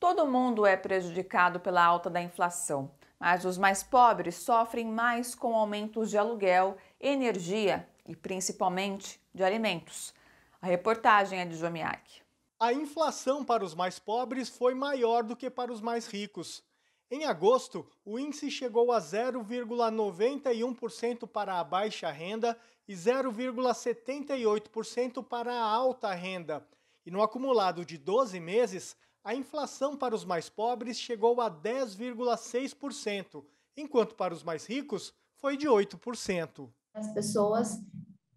Todo mundo é prejudicado pela alta da inflação, mas os mais pobres sofrem mais com aumentos de aluguel, energia e principalmente de alimentos. A reportagem é de Jomiak. A inflação para os mais pobres foi maior do que para os mais ricos. Em agosto, o índice chegou a 0,91% para a baixa renda e 0,78% para a alta renda. E no acumulado de 12 meses, a inflação para os mais pobres chegou a 10,6%, enquanto para os mais ricos foi de 8%. As pessoas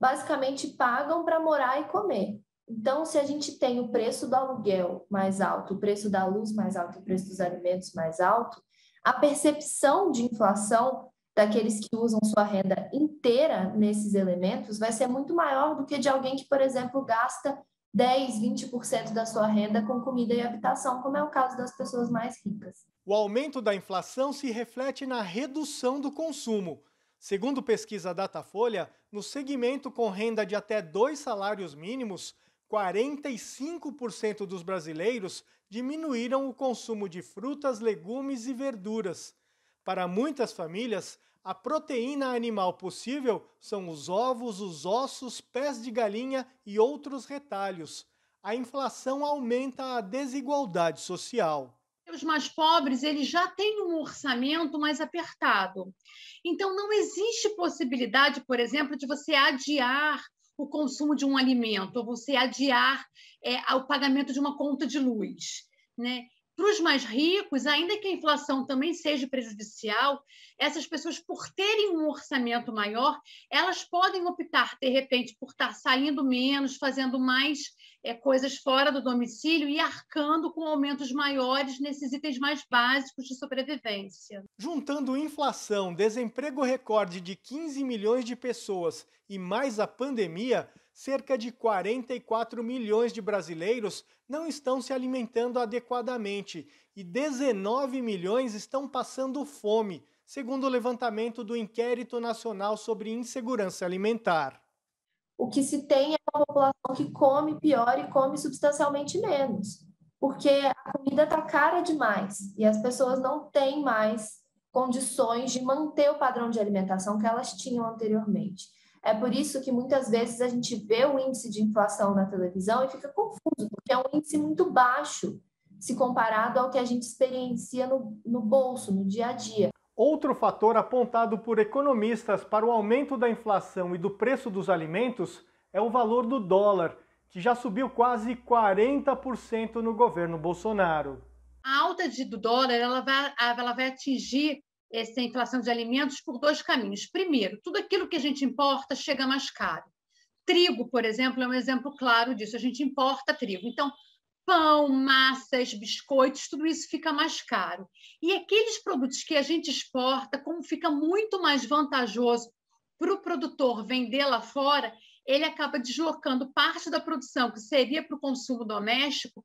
basicamente pagam para morar e comer. Então, se a gente tem o preço do aluguel mais alto, o preço da luz mais alto, o preço dos alimentos mais alto, a percepção de inflação daqueles que usam sua renda inteira nesses elementos vai ser muito maior do que de alguém que, por exemplo, gasta 10, 20% da sua renda com comida e habitação, como é o caso das pessoas mais ricas. O aumento da inflação se reflete na redução do consumo. Segundo pesquisa Datafolha, no segmento com renda de até dois salários mínimos, 45% dos brasileiros diminuíram o consumo de frutas, legumes e verduras. Para muitas famílias, a proteína animal possível são os ovos, os ossos, pés de galinha e outros retalhos. A inflação aumenta a desigualdade social os mais pobres eles já têm um orçamento mais apertado. Então, não existe possibilidade, por exemplo, de você adiar o consumo de um alimento, ou você adiar é, o pagamento de uma conta de luz. Né? para os mais ricos, ainda que a inflação também seja prejudicial, essas pessoas, por terem um orçamento maior, elas podem optar, de repente, por estar saindo menos, fazendo mais é, coisas fora do domicílio e arcando com aumentos maiores nesses itens mais básicos de sobrevivência. Juntando inflação, desemprego recorde de 15 milhões de pessoas e mais a pandemia, cerca de 44 milhões de brasileiros não estão se alimentando adequadamente e 19 milhões estão passando fome, segundo o levantamento do Inquérito Nacional sobre Insegurança Alimentar. O que se tem é uma população que come pior e come substancialmente menos, porque a comida está cara demais e as pessoas não têm mais condições de manter o padrão de alimentação que elas tinham anteriormente. É por isso que muitas vezes a gente vê o índice de inflação na televisão e fica confuso, porque é um índice muito baixo se comparado ao que a gente experiencia no, no bolso, no dia a dia. Outro fator apontado por economistas para o aumento da inflação e do preço dos alimentos é o valor do dólar, que já subiu quase 40% no governo Bolsonaro. A alta de, do dólar ela vai, ela vai atingir essa inflação de alimentos por dois caminhos. Primeiro, tudo aquilo que a gente importa chega mais caro. Trigo, por exemplo, é um exemplo claro disso. A gente importa trigo. Então, pão, massas, biscoitos, tudo isso fica mais caro. E aqueles produtos que a gente exporta, como fica muito mais vantajoso para o produtor vender lá fora, ele acaba deslocando parte da produção que seria para o consumo doméstico